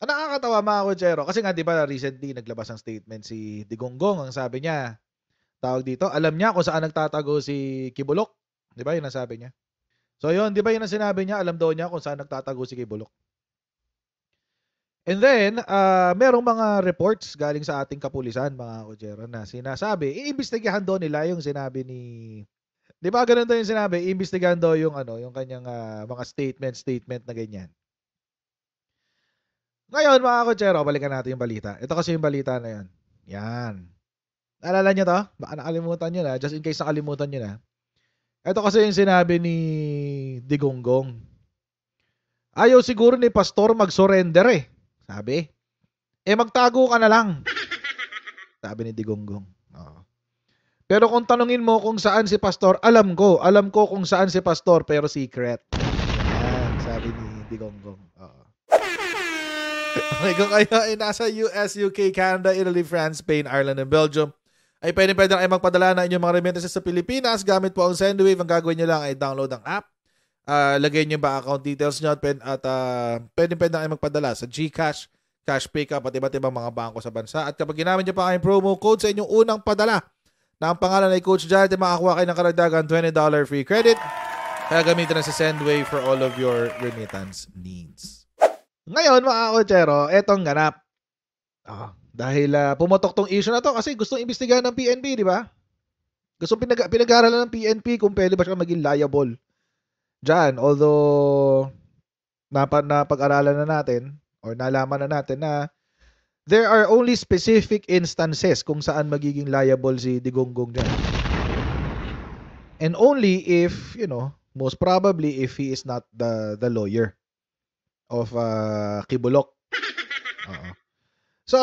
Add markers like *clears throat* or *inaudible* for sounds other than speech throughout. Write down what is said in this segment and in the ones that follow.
So, nakakatawa mga Kujero. Kasi nga, di ba, recently naglabas ang statement si Digonggong. Ang sabi niya, tawag dito, alam niya kung saan nagtatago si Kibulok. Di ba, yun ang sabi niya. So, yun, di ba yun ang sinabi niya, alam daw niya kung saan nagtatago si Kibulok. And then, uh, merong mga reports galing sa ating kapulisan, mga Kujero, na sinasabi, iimbestigahan daw nila yung sinabi ni... Di ba ganun daw yung sinabi, iimbestigahan daw yung, ano, yung kanyang uh, mga statement, statement na ganyan. Ngayon, mga kutsero, balikan natin yung balita. Ito kasi yung balita na yan. Yan. Naalala nyo to? Baka nakalimutan nyo na. Just in case nakalimutan nyo na. Ito kasi yung sinabi ni Digonggong. Ayaw siguro ni Pastor mag-surrender eh. Sabi. Eh magtago ka na lang. Sabi ni Digonggong. Oo. Pero kung tanungin mo kung saan si Pastor, alam ko. Alam ko kung saan si Pastor pero secret. Yan, sabi ni Digonggong. Oo okay, kung kayo ay nasa US, UK, Canada, Italy, France, Spain, Ireland, and Belgium, ay pwede pwede na kayo magpadala ng inyong mga remittances sa Pilipinas gamit po ang SendWave. Ang gagawin nyo lang ay download ang app. Uh, lagay nyo ba account details nyo at, at uh, ah, pwede pwede na kayo magpadala sa GCash, Cash Pickup at iba't ibang mga bangko sa bansa. At kapag ginamit nyo pa kayong promo code sa inyong unang padala na ang pangalan ay Coach Jared, makakuha kayo ng karagdagan $20 free credit. Kaya gamitin na sa SendWave for all of your remittance needs. Ngayon, mga kotsero, etong ganap. Oh, dahil uh, ah, pumotok tong issue na to kasi gustong imbestigahan ng PNP, di ba? Gusto pinag pinag-aralan ng PNP kung pwede ba siya maging liable. Diyan, although napa napag-aralan na natin or nalaman na natin na there are only specific instances kung saan magiging liable si Digonggong diyan. And only if, you know, most probably if he is not the the lawyer of uh, ah, Kibulok. Oo. So,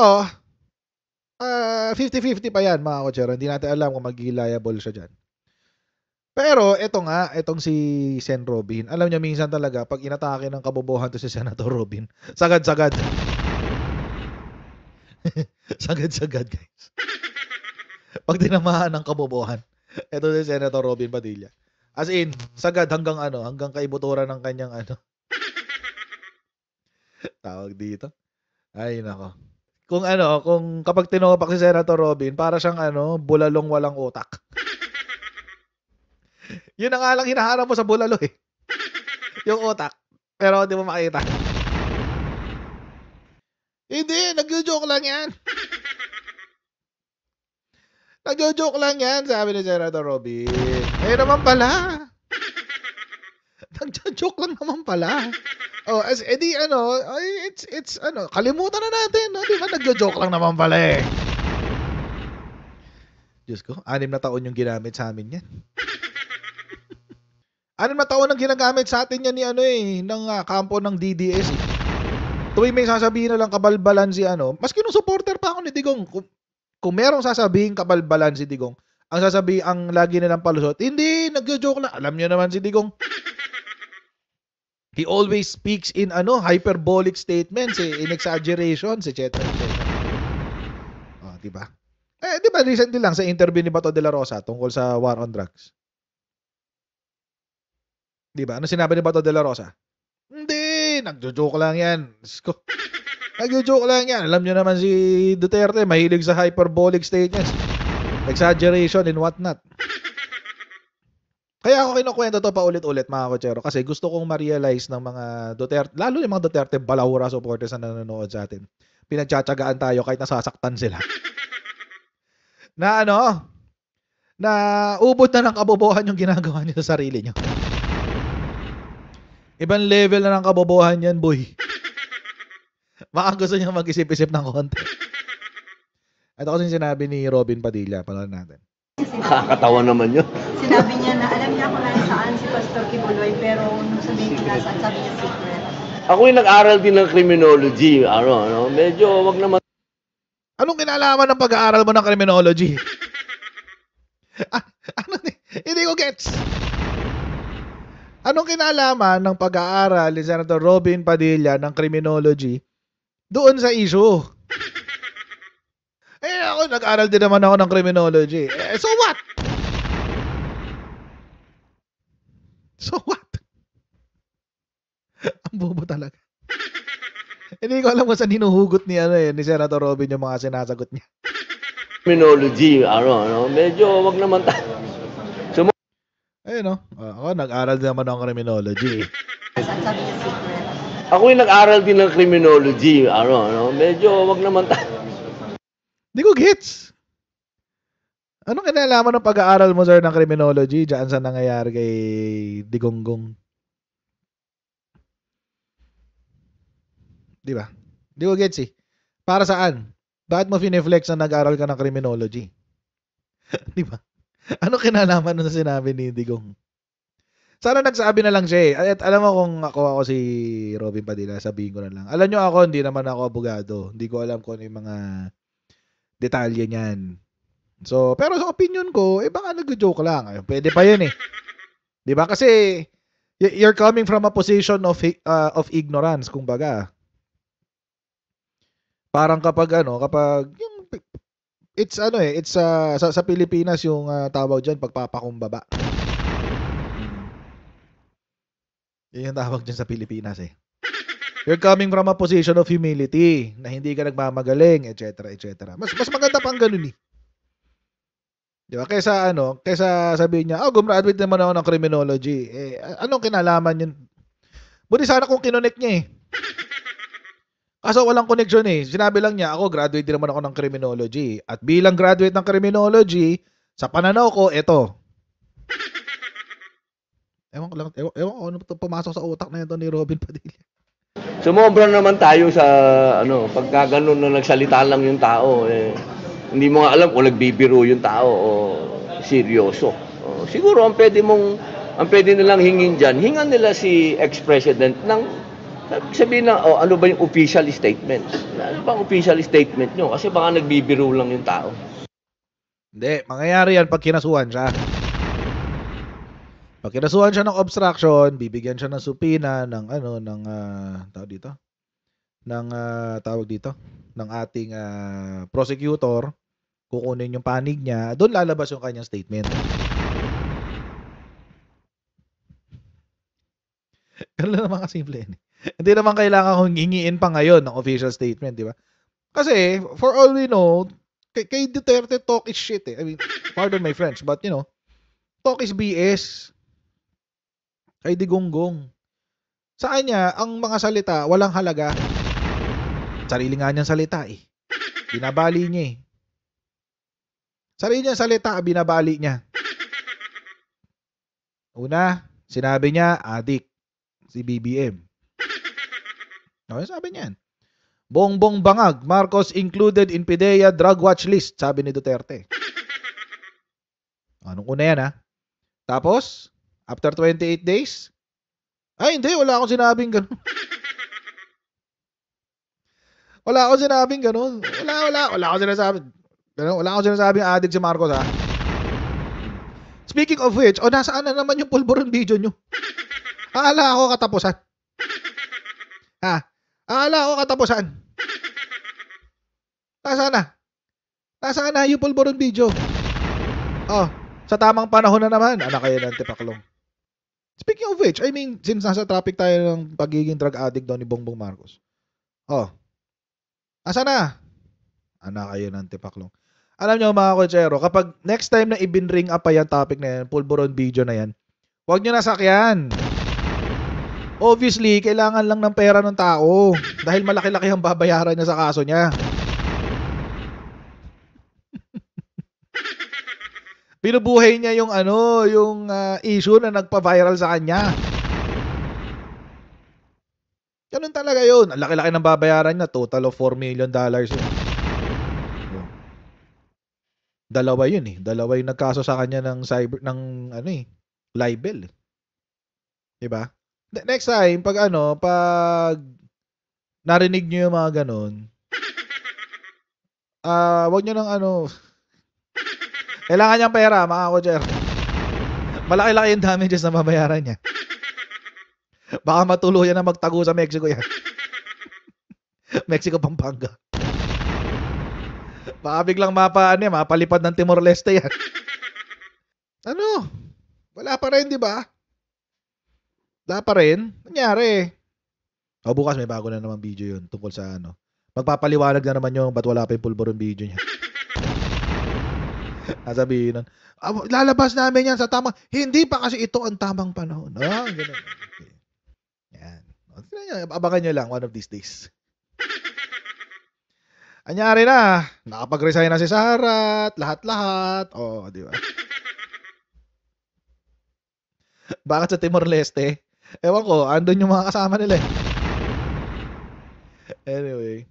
uh, ah, 50-50 pa yan mga kotsero. Hindi natin alam kung magiging liable siya dyan. Pero eto nga, etong si Sen Robin, alam niya minsan talaga pag inatake ng kabobohan to si Senator Robin, *laughs* sagad-sagad. *laughs* sagad-sagad, guys. pag tinamaan ng kabobohan, eto si Senator Robin Padilla. As in, sagad hanggang ano, hanggang kaibuturan ng kanyang ano, *laughs* tawag dito. Ay, nako. Kung ano, kung kapag tinopak si Senator Robin, para siyang ano, bulalong walang utak. *laughs* Yun ang nga lang mo sa bulalo eh. Yung utak. Pero hindi mo makita. Hindi, nagjo-joke lang yan. *laughs* Nagjo-joke lang yan, sabi ni Senator Robin. Eh naman pala. Nagjo-joke lang naman pala. Oh, as edi eh, ano, it's it's ano, kalimutan na natin, no? 'di ba? Nagjo-joke lang naman pala eh. Diyos ko, anim na taon yung ginamit sa amin yan. *laughs* anim na taon ang ginagamit sa atin yan ni ano eh, ng uh, kampo ng DDS eh. Tuwing may sasabihin na lang kabalbalan si ano, maski nung supporter pa ako ni Digong, kung, kung merong sasabihin kabalbalan si Digong, ang sasabi ang lagi nilang palusot, hindi, nagjo-joke lang. Alam niyo naman si Digong. He always speaks in ano hyperbolic statements, eh, in exaggerations, etc. etc. Oh, di ba? Eh, di ba recently lang sa interview ni Bato de la Rosa tungkol sa war on drugs? Di ba? Ano sinabi ni Bato de la Rosa? Hindi, nagjojoke lang yan. nagjojoke lang yan. Alam nyo naman si Duterte, mahilig sa hyperbolic statements. Exaggeration and not kaya ako kinukwento to paulit-ulit mga kotsero kasi gusto kong ma-realize ng mga Duterte, lalo yung mga Duterte balawra supporters na nanonood sa atin. Pinagtsatsagaan tayo kahit nasasaktan sila. *laughs* na ano, na ubod na ng kabobohan yung ginagawa niyo sa sarili niyo. Ibang level na ng kabobohan yan, boy. *laughs* Baka gusto niya mag-isip-isip ng konti. *laughs* Ito kasi sinabi ni Robin Padilla, pala natin. Nakakatawa naman yun. Sinabi niya na alam niya kung nasaan si Pastor Kibuloy pero nung sabi niya nasaan, sabi niya secret. Ako yung nag-aral din ng criminology. Ano, ano, medyo wag naman. Anong kinalaman ng pag-aaral mo ng criminology? *laughs* Ah, ano ni? Hindi ko gets. Anong kinalaman ng pag-aaral ni Senator Robin Padilla ng criminology doon sa issue? *laughs* Eh ako, nag-aral din naman ako ng criminology. Eh, so what? So what? Ang bobo talaga. Hindi ko alam kung saan hinuhugot ni, ano, eh, ni Senator Robin yung mga sinasagot niya. Criminology, ano, ano, medyo wag naman tayo. Sumu- Ayun no? Oh. Ah, ako, nag-aral din naman ako ng criminology. Ako yung nag-aral din ng criminology, ano, ano, medyo wag naman tayo. Hindi ko gets. Ano kinalaman ng pag-aaral mo, sir, ng criminology diyan sa nangyayari kay Digonggong? Di ba? Hindi ko gets eh. Para saan? Bakit mo fineflex na nag-aral ka ng criminology? *laughs* Di ba? Ano kinalaman nun sinabi ni Digong? Sana nagsabi na lang siya eh. At alam mo kung ako ako si Robin Padilla, sabihin ko na lang. Alam nyo ako, hindi naman ako abogado. Hindi ko alam kung ano yung mga detalye niyan. So, pero sa opinion ko, eh baka nag-joke lang. Eh, pwede pa 'yun eh. *laughs* 'Di ba? Kasi you're coming from a position of uh, of ignorance kumbaga. Parang kapag ano, kapag yung it's ano eh, it's uh, sa, sa Pilipinas yung uh, tawag diyan pagpapakumbaba. Mm. Yan yung tawag diyan sa Pilipinas eh. You're coming from a position of humility na hindi ka nagmamagaling, etc., etc. Mas, mas maganda pang ganun eh. Di ba? Kaysa ano, kaysa sabihin niya, oh, gumraduate naman ako ng criminology. Eh, anong kinalaman yun? Buti sana kung kinonek niya eh. Kaso walang connection eh. Sinabi lang niya, ako graduate din naman ako ng criminology. At bilang graduate ng criminology, sa pananaw ko, eto. Ewan ko lang, ewan, ewan ko ano pumasok sa utak na ito ni Robin Padilla. Sumobra naman tayo sa ano, pagka ganun na nagsalita lang yung tao eh, hindi mo nga alam kung nagbibiro yung tao o seryoso. O, siguro ang pwede mong ang pwede nilang hingin diyan, hingan nila si ex-president ng sabihin na, oh, ano ba yung official statement? Ano ba ang official statement nyo? Kasi baka nagbibiro lang yung tao. Hindi, mangyayari yan pag kinasuhan siya. Pag kinasuhan siya ng obstruction, bibigyan siya ng supina ng ano ng uh, tawag dito ng uh, tawag dito ng ating uh, prosecutor kukunin yung panig niya doon lalabas yung kanyang statement *laughs* Ganun naman kasimple. Eh. Hindi naman kailangan kong hingiin pa ngayon ng official statement, di ba? Kasi, for all we know, kay, kay Duterte, talk is shit eh. I mean, pardon my French, but you know, talk is BS kay Digonggong. Sa kanya, ang mga salita walang halaga. Sarili nga niyang salita eh. Binabali niya eh. Sarili niyang salita, binabali niya. Una, sinabi niya, adik, si BBM. Ano sabi niyan. Bongbong Bangag, Marcos included in PIDEA drug watch list, sabi ni Duterte. Anong una yan ha? Tapos, After 28 days? Ay, hindi. Wala akong sinabing ganun. wala akong sinabing ganun. Wala, wala. Wala akong sinasabi. Ganun, wala akong sinasabing adik si Marcos, ha? Speaking of which, o oh, nasaan na naman yung pulboron video nyo? Aala ako katapusan. Ha? Aala ako katapusan. Nasaan na? Nasaan na yung pulboron video? Oh, sa tamang panahon na naman, anak ah, kayo ng tipaklong. Speaking of which, I mean, since nasa topic tayo ng pagiging drug addict daw ni Bongbong Marcos. Oh. Asa na? Anak kayo ng tipaklong. Alam nyo mga kutsero, kapag next time na ibinring up pa yan topic na yan, pulburon video na yan, huwag nyo nasakyan. Obviously, kailangan lang ng pera ng tao dahil malaki-laki ang babayaran niya sa kaso niya. Pinubuhay niya yung ano, yung uh, issue na nagpa-viral sa kanya. Ganun talaga yun. Ang laki-laki ng babayaran niya. Total of 4 million dollars yun. Dalawa yun eh. Dalawa yung nagkaso sa kanya ng cyber, ng ano eh, libel. Eh. Diba? Next time, pag ano, pag narinig nyo yung mga ganun, ah, uh, wag nyo nang ano, kailangan niyang pera, mga Roger. Malaki-laki yung damages na babayaran niya. Baka matuluyan na magtago sa Mexico yan. *laughs* Mexico, Pampanga. Baka biglang mapa, ano mapalipad ng Timor-Leste yan. Ano? Wala pa rin, di ba? Wala pa rin. Nangyari. O oh, bukas may bago na naman video yun tungkol sa ano. Magpapaliwanag na naman yung ba't wala pa yung pulboron video niya. *laughs* Sasabihin nun, ah, lalabas namin yan sa tamang, hindi pa kasi ito ang tamang panahon. Oh, ganun. Okay. Yan. Abangan nyo lang one of these days. Anyari na, nakapag-resign na si Sarat. at lahat-lahat. Oh, di ba? Bakit sa Timor-Leste? Ewan ko, andun yung mga kasama nila eh. Anyway.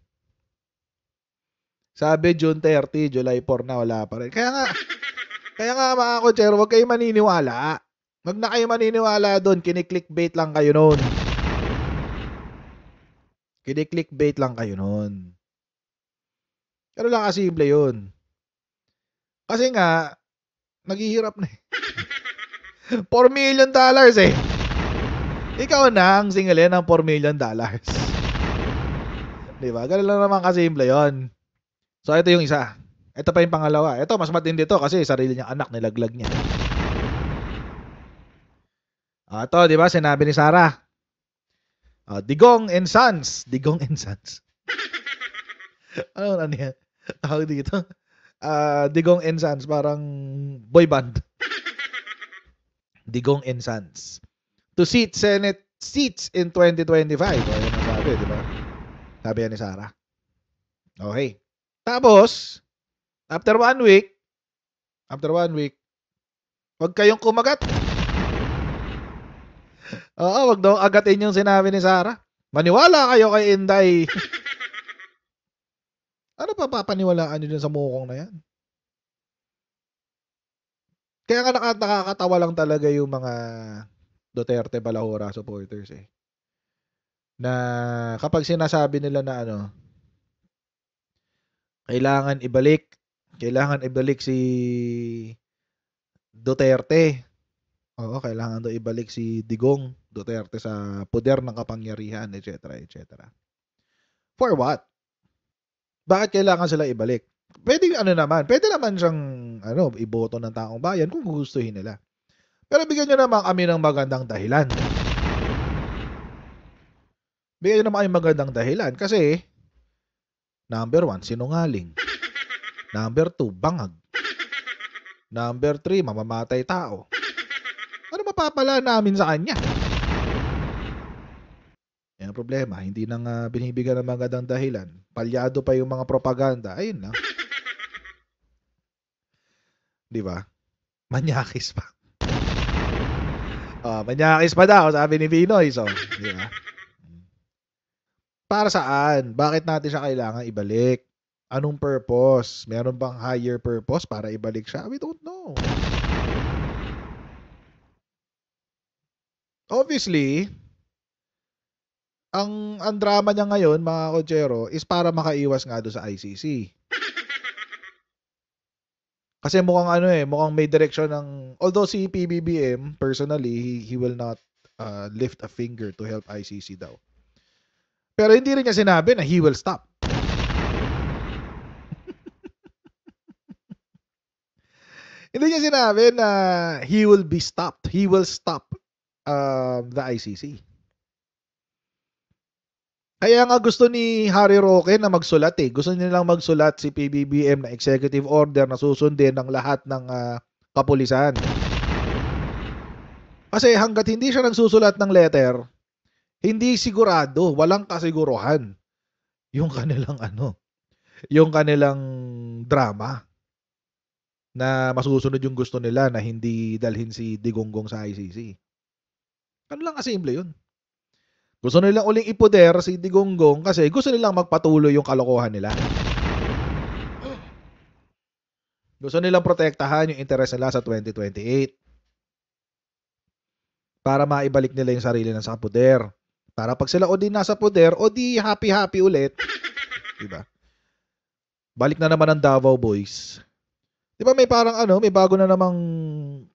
Sabi June 30, July 4 na wala pa rin. Kaya nga, *laughs* kaya nga mga kotser, huwag kayo maniniwala. Huwag na kayo maniniwala doon, kiniklikbait lang kayo noon. Kiniklikbait lang kayo noon. Pero lang kasimple yun. Kasi nga, naghihirap na eh. 4 *laughs* million dollars eh. Ikaw na ang singilin eh ng 4 million dollars. Di ba? Ganun lang naman kasimple yun. So ito yung isa. Ito pa yung pangalawa. Ito mas matindi to kasi sarili niyang anak nilaglag niya. Ah, ito, 'di ba? Sinabi ni Sarah. Ah, Digong and Sons, Digong and Sons. *laughs* ano na ano niya? Tawag dito. Ah, Digong and Sons parang boy band. Digong and Sons. To seat Senate seats in 2025. Ayun ang sabi, 'di ba? Sabi yan ni Sarah. Okay. Tapos, after one week, after one week, huwag kayong kumagat. Oo, wag daw agatin yung sinabi ni Sarah. Maniwala kayo kay Inday. *laughs* ano pa papaniwalaan nyo dun sa mukong na yan? Kaya nga nakakatawa lang talaga yung mga Duterte Balahora supporters eh. Na kapag sinasabi nila na ano, kailangan ibalik. Kailangan ibalik si Duterte. Oo, kailangan daw ibalik si Digong Duterte sa poder ng kapangyarihan, etc., etc. For what? Bakit kailangan sila ibalik? Pwede ano naman, pwede naman siyang ano, iboto ng taong bayan kung gustuhin nila. Pero bigyan niyo naman kami ng magandang dahilan. Bigyan niyo naman kami magandang dahilan kasi Number 1, sinungaling. Number 2, bangag. Number 3, mamamatay tao. Ano mapapala namin sa kanya? Yan ang problema, hindi nang uh, binibigyan ng magandang dahilan. Palyado pa yung mga propaganda. Ayun lang. Di ba? Manyakis pa. Uh, manyakis pa daw, sabi ni Pinoy. So, di ba? para saan? Bakit natin siya kailangan ibalik? Anong purpose? Meron bang higher purpose para ibalik siya? We don't know. Obviously, ang, ang drama niya ngayon, mga kodyero, is para makaiwas nga doon sa ICC. *laughs* Kasi mukhang ano eh, mukhang may direction ng... Although si PBBM, personally, he, he will not uh, lift a finger to help ICC daw. Pero hindi rin niya sinabi na he will stop. *laughs* hindi niya sinabi na he will be stopped. He will stop uh, the ICC. Kaya nga gusto ni Harry Roque na magsulat eh. Gusto nilang magsulat si PBBM na executive order na susundin ng lahat ng uh, kapulisan. Kasi hanggat hindi siya nagsusulat ng letter, hindi sigurado, walang kasiguruhan yung kanilang ano, yung kanilang drama na masusunod yung gusto nila na hindi dalhin si Digonggong sa ICC. Ano lang kasimple yun. Gusto nilang uling ipoder si Digonggong kasi gusto nilang magpatuloy yung kalokohan nila. Gusto nilang protektahan yung interes nila sa 2028 para maibalik nila yung sarili ng sa poder. Para pag sila o di nasa poder, o di happy-happy ulit. *laughs* Diba? Balik na naman ang Davao Boys. Di ba may parang ano, may bago na namang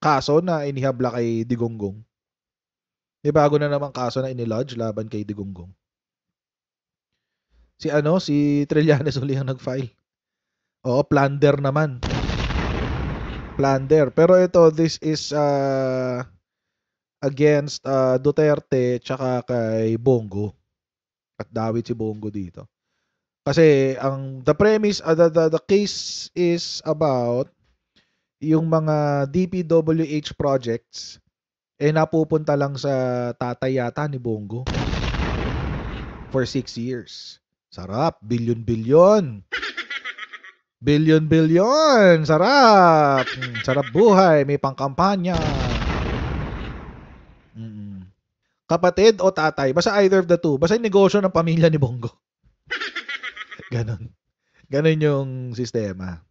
kaso na inihabla kay Digonggong. May bago na namang kaso na inilodge laban kay Digonggong. Si ano, si Trillanes uli ang nag-file. Oo, plunder naman. Plunder. Pero ito, this is uh, against uh, Duterte tsaka kay Bongo. At dawit si Bongo dito. Kasi ang the premise uh, the, the, the case is about yung mga DPWH projects eh napupunta lang sa tatay yata ni Bongo for 6 years. Sarap, bilyon-bilyon. Bilyon-bilyon, sarap. Hmm, sarap buhay, may pangkampanya. Kapatid o tatay? Basta either of the two. Basta yung negosyo ng pamilya ni Bongo. *laughs* Ganon. Ganon yung sistema.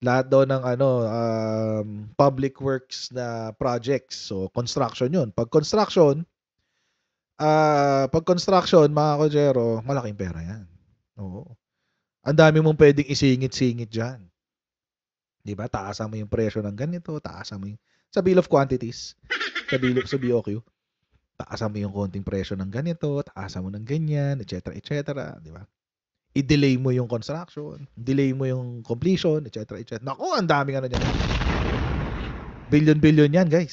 Lahat daw ng ano, um, public works na projects. So, construction yun. Pag construction, uh, pag construction, mga kojero, malaking pera yan. Oo. Ang dami mong pwedeng isingit-singit dyan. Di ba? Taasan mo yung presyo ng ganito, taasan mo yung... Sa bill of quantities, sa, bill of, sa BOQ taasan mo yung konting presyo ng ganito, taasan mo ng ganyan, etc., etc., di ba? I-delay mo yung construction, delay mo yung completion, etc., etc. Naku, ang daming ano dyan. Billion-billion yan, guys.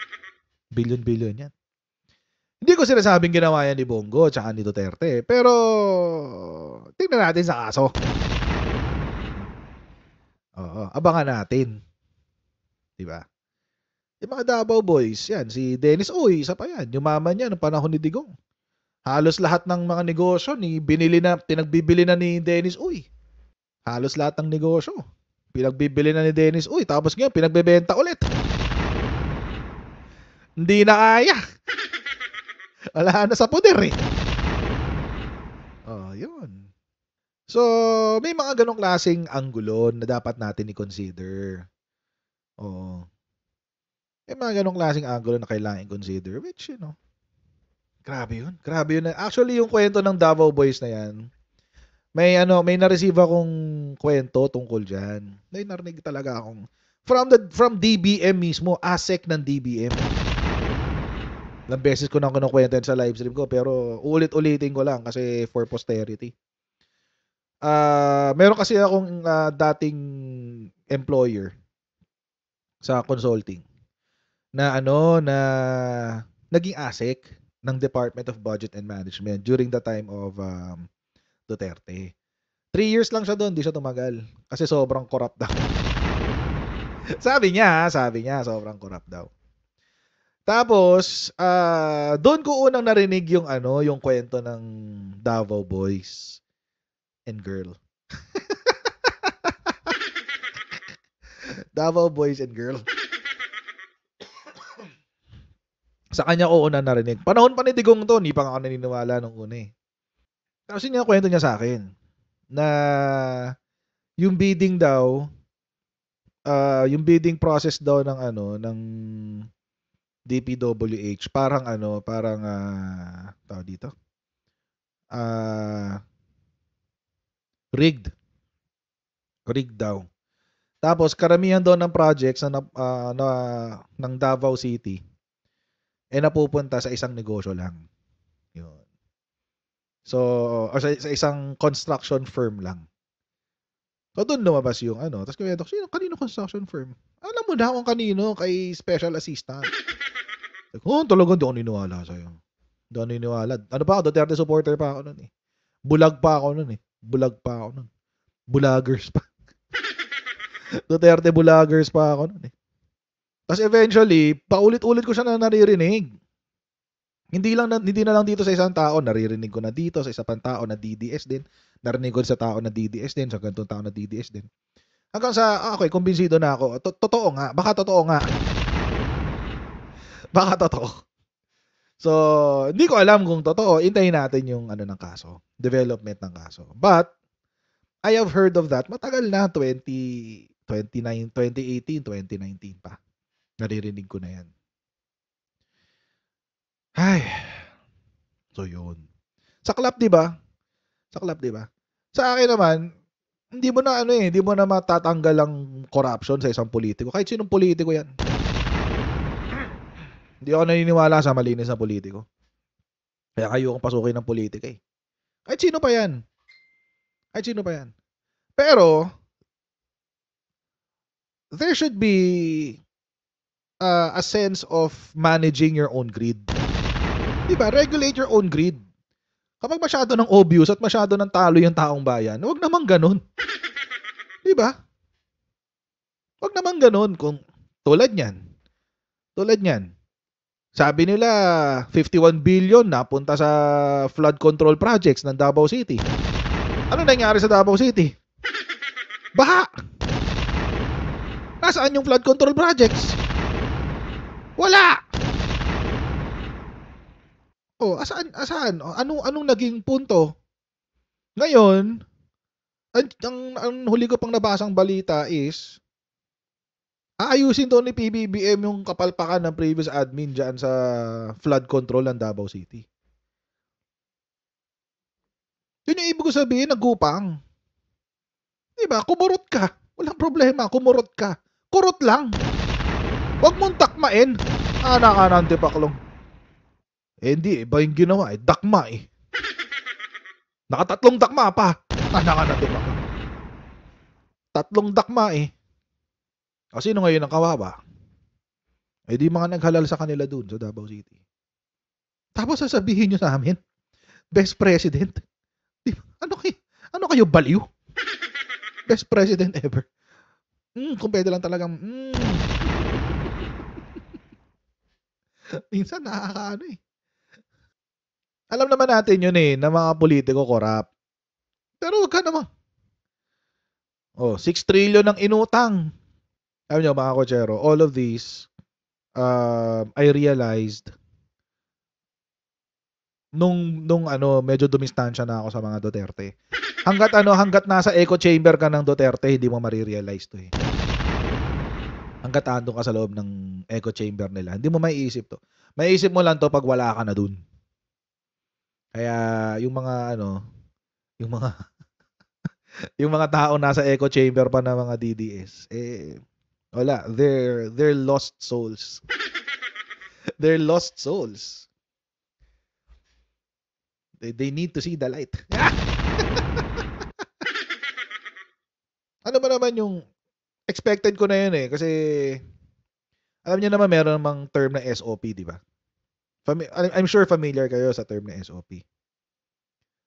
*laughs* Billion-billion yan. Hindi ko sinasabing ginawa yan ni Bongo at ni Duterte, pero tingnan natin sa kaso. Oo, abangan natin. 'Di ba? Yung mga Davao Boys, yan, si Dennis Uy, isa pa yan. Yung mama niya noong panahon ni Digong. Halos lahat ng mga negosyo ni binili na, pinagbibili na ni Dennis Uy. Halos lahat ng negosyo. Pinagbibili na ni Dennis Uy, tapos ngayon pinagbebenta ulit. Hindi na kaya. *laughs* Wala na sa poder eh. Oh, yun. So, may mga ganong klaseng anggulo na dapat natin i-consider. Oh eh mga ganong klaseng angulo na kailangan consider which, you know, grabe yun. Grabe yun. Actually, yung kwento ng Davao Boys na yan, may ano, may na-receive akong kwento tungkol diyan. May narinig talaga akong from the from DBM mismo, ASEC ng DBM. Ilang beses ko nang kinukwento sa live stream ko pero ulit-ulitin ko lang kasi for posterity. Ah, uh, meron kasi akong uh, dating employer sa consulting na ano na naging asik ng Department of Budget and Management during the time of um, Duterte. Three years lang siya doon, di siya tumagal. Kasi sobrang corrupt daw. *laughs* sabi niya, sabi niya, sobrang corrupt daw. Tapos, uh, doon ko unang narinig yung ano, yung kwento ng Davao Boys and Girl. *laughs* Davao Boys and Girl. Sa kanya ko una narinig. Panahon pa ni Digong to, hindi pa ako naniniwala nung una eh. Kasi niya kwento niya sa akin na yung bidding daw uh, yung bidding process daw ng ano ng DPWH parang ano parang uh, ah, tao dito uh, rigged rigged daw tapos karamihan daw ng projects na, uh, na ng Davao City eh napupunta sa isang negosyo lang. Yun. So, or sa, sa isang construction firm lang. So, doon lumabas yung ano. Tapos kaya, sino, kanino construction firm? Alam mo na kung kanino, kay special assistant. Like, *laughs* oh, talaga, di ako niniwala sa'yo. Di ako niniwala. Ano pa ako, Duterte supporter pa ako nun eh. Bulag pa ako nun eh. Bulag pa ako nun. Bulagers pa. *laughs* Duterte bulagers pa ako nun eh. Tapos eventually, paulit-ulit ko siya na naririnig. Hindi lang hindi na lang dito sa isang tao, naririnig ko na dito sa isang pang tao na DDS din, narinig ko sa tao na DDS din, sa ganitong tao na DDS din. Hanggang sa ah, okay, kumbinsido na ako. totoo nga, baka totoo nga. *laughs* baka totoo. So, hindi ko alam kung totoo. Intayin natin yung ano ng kaso, development ng kaso. But I have heard of that matagal na 20 29 2018, 2019 pa. Naririnig ko na yan. Ay. So yun. Sa club, 'di ba? Sa club, 'di ba? Sa akin naman, hindi mo na ano eh, hindi mo na matatanggal ang corruption sa isang politiko. Kahit sinong politiko 'yan. Hindi ako naniniwala sa malinis na politiko. Kaya kayo kung pasukin ng politika eh. Kahit sino pa 'yan. Kahit sino pa 'yan. Pero there should be uh, a sense of managing your own greed. 'Di ba? Regulate your own greed. Kapag masyado ng obvious at masyado ng talo yung taong bayan, huwag naman ganun. *laughs* 'Di ba? Huwag naman ganun kung tulad niyan. Tulad niyan. Sabi nila 51 billion napunta sa flood control projects ng Davao City. Ano nangyari sa Davao City? *laughs* Baha. Nasaan yung flood control projects? Wala! Oh, asaan asaan? Oh, ano anong naging punto? Ngayon, ang, ang, ang huli ko pang nabasang balita is aayusin to ni PBBM yung kapalpakan ng previous admin diyan sa flood control ng Davao City. Yun yung ibig ko sabihin, nagupang. Di ba? Kumurot ka. Walang problema, kumurot ka. Kurot lang. Huwag mong takmain. ana ka ng tipaklong. Eh hindi, eh. iba yung ginawa eh. Dakma eh. Nakatatlong dakma pa. Ana-ana ng tipaklong. Tatlong dakma eh. O sino ngayon ang kawawa? Eh di mga naghalal sa kanila dun sa Davao City. Tapos sasabihin nyo sa amin, best president. Di, ano, kayo, ano kayo baliw? Best president ever. Mm, kung pwede lang talagang, mm, *laughs* Minsan nakakaano eh. Alam naman natin yun eh, na mga politiko corrupt. Pero wag ka naman. Oh, 6 trillion ng inutang. Alam nyo mga kochero, all of these, uh, I realized nung nung ano medyo dumistansya na ako sa mga Duterte. Hanggat ano, hanggat nasa echo chamber ka ng Duterte, hindi mo marirealize 'to eh. Hanggat ando ka sa loob ng echo chamber nila. Hindi mo maiisip to. Maiisip mo lang to pag wala ka na dun. Kaya yung mga ano, yung mga *laughs* yung mga tao nasa echo chamber pa na mga DDS, eh wala, they're they're lost souls. *laughs* they're lost souls. They, they need to see the light. *laughs* ano ba naman yung expected ko na yun eh kasi alam niyo naman meron namang term na SOP, di ba? Fami- I'm sure familiar kayo sa term na SOP.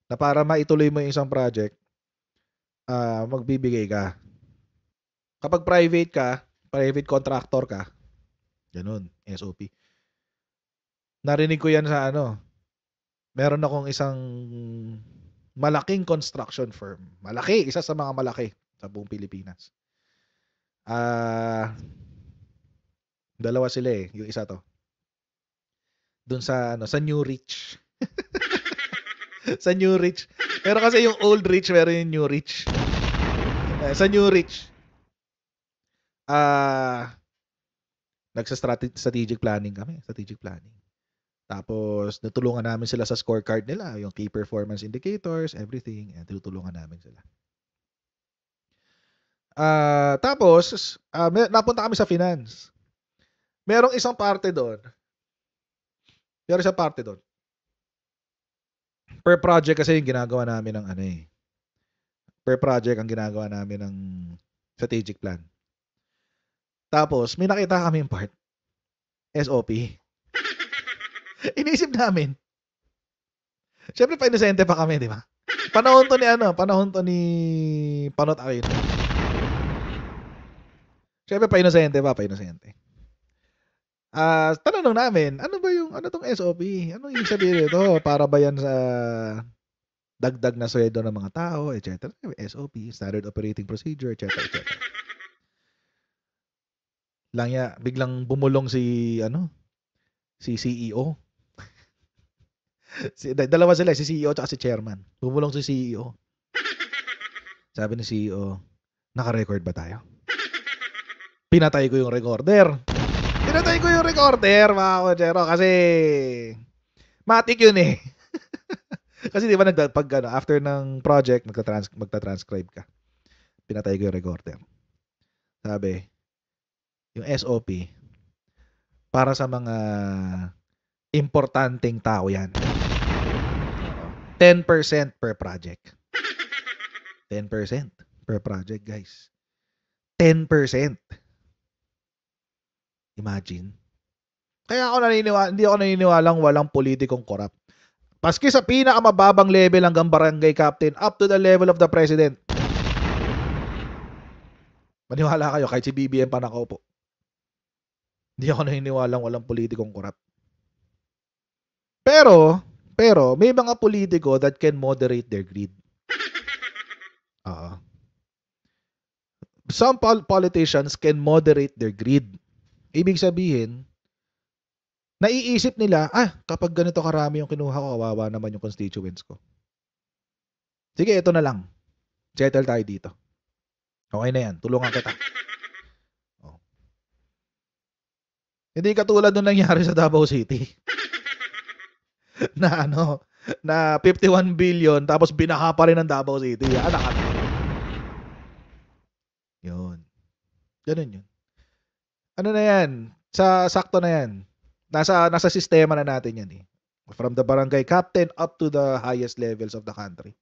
Na para maituloy mo yung isang project, uh, magbibigay ka. Kapag private ka, private contractor ka, ganun, SOP. Narinig ko yan sa ano, meron akong isang malaking construction firm. Malaki, isa sa mga malaki sa buong Pilipinas. Ah... Uh, Dalawa sila eh, yung isa to. Doon sa ano, sa New Rich. *laughs* sa New Rich. Pero kasi yung Old Rich, meron yung New Rich. Eh, sa New Rich. Ah, uh, nagsa-strategic planning kami, strategic planning. Tapos, natulungan namin sila sa scorecard nila, yung key performance indicators, everything, and eh, tinutulungan namin sila. Uh, tapos, uh, napunta kami sa finance merong isang parte doon. Meron isang parte doon. Per project kasi yung ginagawa namin ng ano eh. Per project ang ginagawa namin ng strategic plan. Tapos, may nakita kami yung part. SOP. *laughs* Iniisip namin. Siyempre, pa-inosente pa kami, di ba? Panahon to ni ano, panahon to ni Panot Aquino. Siyempre, pa-inosente pa, pa-inosente. Ah, uh, tanong namin, ano ba yung ano tong SOP? Ano ibig sabihin nito? Para ba yan sa dagdag na sweldo ng mga tao, etc. SOP, standard operating procedure, etc. etc. Langya, biglang bumulong si ano? Si CEO. *laughs* si, dalawa sila, si CEO at si chairman. Bumulong si CEO. Sabi ni CEO, naka-record ba tayo? Pinatay ko yung recorder. Pinatay ko yung recorder, mga kodyero, kasi matik yun eh. *laughs* kasi di ba nag, pag, ano, after ng project, magta-trans- magta-transcribe ka. Pinatay ko yung recorder. Sabi, yung SOP, para sa mga importanteng tao yan. 10% per project. 10% per project, guys. 10%. Imagine. Kaya ako naniniwala, hindi ako naniniwalang walang politikong corrupt. Paski sa pinakamababang level hanggang barangay captain up to the level of the president. Maniwala kayo, kahit si BBM pa nakaupo. Hindi ako naniniwala walang politikong corrupt. Pero, pero, may mga politiko that can moderate their greed. *laughs* Oo. Uh, some pol- politicians can moderate their greed. Ibig sabihin, naiisip nila, ah, kapag ganito karami yung kinuha ko, kawawa naman yung constituents ko. Sige, ito na lang. Settle tayo dito. Okay na yan. Tulungan kita. *laughs* Oh. Hindi katulad nung nangyari sa Davao City. *laughs* na ano, na 51 billion tapos binaha pa rin ng Davao City. Ah, anak. Yun. Ganun yun ano na yan, sa sakto na yan. Nasa, nasa sistema na natin yan eh. From the barangay captain up to the highest levels of the country.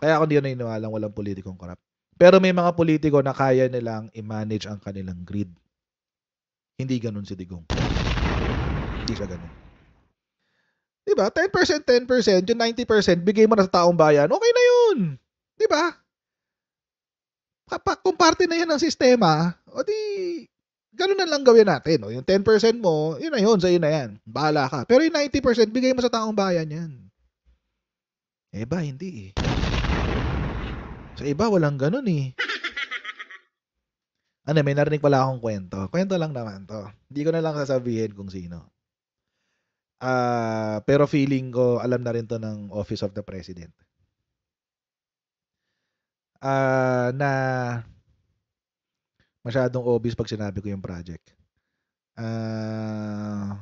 Kaya ako hindi yun naniniwalang walang politikong corrupt. Pero may mga politiko na kaya nilang i-manage ang kanilang greed. Hindi ganun si Digong. Hindi siya ganun. Diba? 10%, 10%, yung 90% bigay mo na sa taong bayan, okay na yun. Diba? kapag kung parte na yan ng sistema, o di, ganun na lang gawin natin. O, yung 10% mo, yun na yun, sa'yo na yan. Bahala ka. Pero yung 90%, bigay mo sa taong bayan yan. Eh ba, hindi eh. Sa iba, walang ganun eh. Ano, may narinig pala akong kwento. Kwento lang naman to. Hindi ko na lang sasabihin kung sino. Ah, uh, pero feeling ko alam na rin to ng Office of the President uh, na masyadong obvious pag sinabi ko yung project. Uh,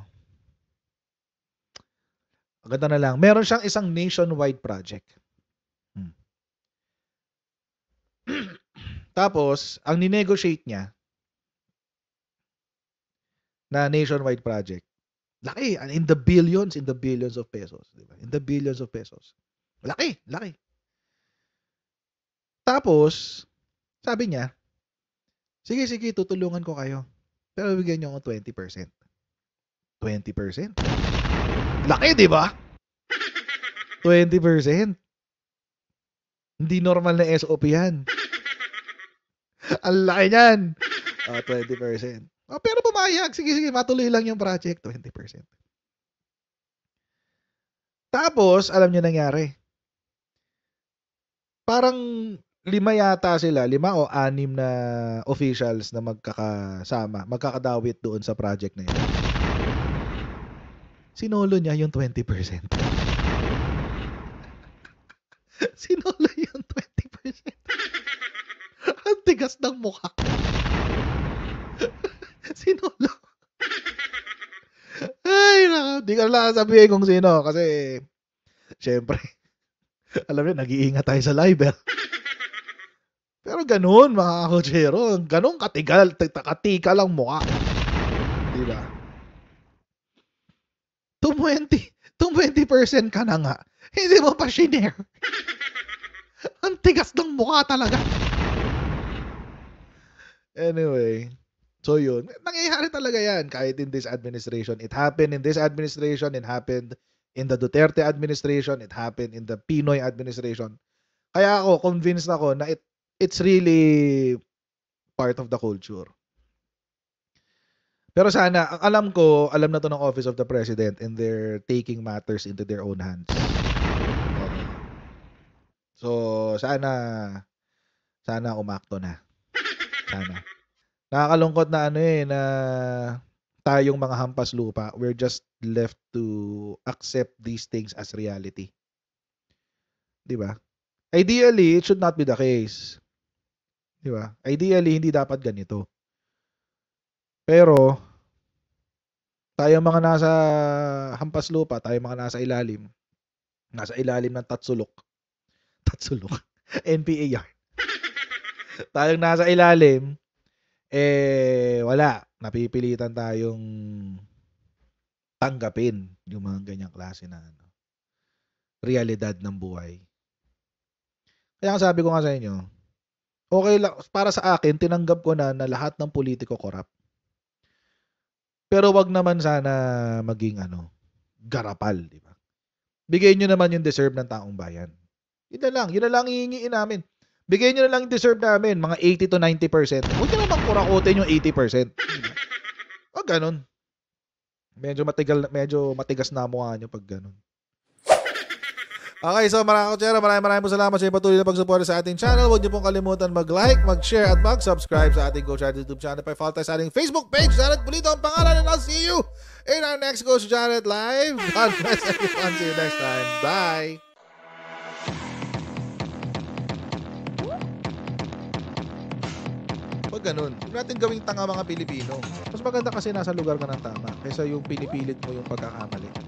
ganda na lang. Meron siyang isang nationwide project. Hmm. *clears throat* Tapos, ang ninegotiate niya na nationwide project, laki, in the billions, in the billions of pesos. Diba? In the billions of pesos. Laki, laki. Tapos, sabi niya, sige, sige, tutulungan ko kayo. Pero bigyan niyo ako 20%. 20%? Laki, di ba? 20%. *laughs* Hindi normal na SOP yan. *laughs* Ang laki niyan. Oh, 20%. Oh, pero pumayag. Sige, sige, matuloy lang yung project. 20%. Tapos, alam niyo nangyari. Parang lima yata sila, lima o anim na officials na magkakasama, magkakadawit doon sa project na yun. Sinolo niya yung 20%. *laughs* Sinolo yung 20%. *laughs* Ang tigas ng mukha. *laughs* Sinolo. Ay, naka, di ko lang sabihin kung sino kasi syempre, alam niyo, nag-iingat tayo sa libel ganun, mga kachero. Ganun katigal, katika lang mukha. Di ba? 20, 20% ka na nga. Hindi mo pa shiner. *laughs* Ang tigas ng mukha talaga. Anyway, so yun. Nangyayari talaga yan kahit in this administration. It happened in this administration. It happened in the Duterte administration. It happened in the Pinoy administration. Kaya ako, convinced ako na it it's really part of the culture. Pero sana, ang alam ko, alam na to ng Office of the President and they're taking matters into their own hands. So, sana, sana umakto na. Sana. Nakakalungkot na ano eh, na tayong mga hampas lupa, we're just left to accept these things as reality. 'Di ba? Ideally, it should not be the case. Di ba? Ideally, hindi dapat ganito. Pero, tayo mga nasa hampas lupa, tayo mga nasa ilalim, nasa ilalim ng tatsulok. *laughs* Tatsulok. *laughs* NPA yan. *laughs* Tayong nasa ilalim, eh, wala. Napipilitan tayong tanggapin yung mga ganyang klase na ano, realidad ng buhay. Kaya ang sabi ko nga sa inyo, okay lang, para sa akin, tinanggap ko na na lahat ng politiko corrupt. Pero wag naman sana maging ano, garapal, di ba? Bigay niyo naman yung deserve ng taong bayan. Yun na lang, yun na lang hihingiin namin. Bigay niyo na lang yung deserve namin, mga 80 to 90%. Huwag nyo naman kurakotin yung 80%. Wag ganun. Medyo matigal, medyo matigas na mukha niyo pag ganun. Okay, so mga kutsera, maraming maraming po salamat sa iyo patuloy na pagsuporta sa ating channel. Huwag niyo pong kalimutan mag-like, mag-share, at mag-subscribe sa ating Coach Jared YouTube channel. Pa-follow tayo sa ating Facebook page. Jared Pulito ang pangalan and I'll see you in our next Go Jared Live. *laughs* God bless everyone. See you next time. Bye! Pag ganun, huwag natin gawing tanga mga Pilipino. Mas maganda kasi nasa lugar ka ng tama kaysa yung pinipilit mo yung pagkakamali.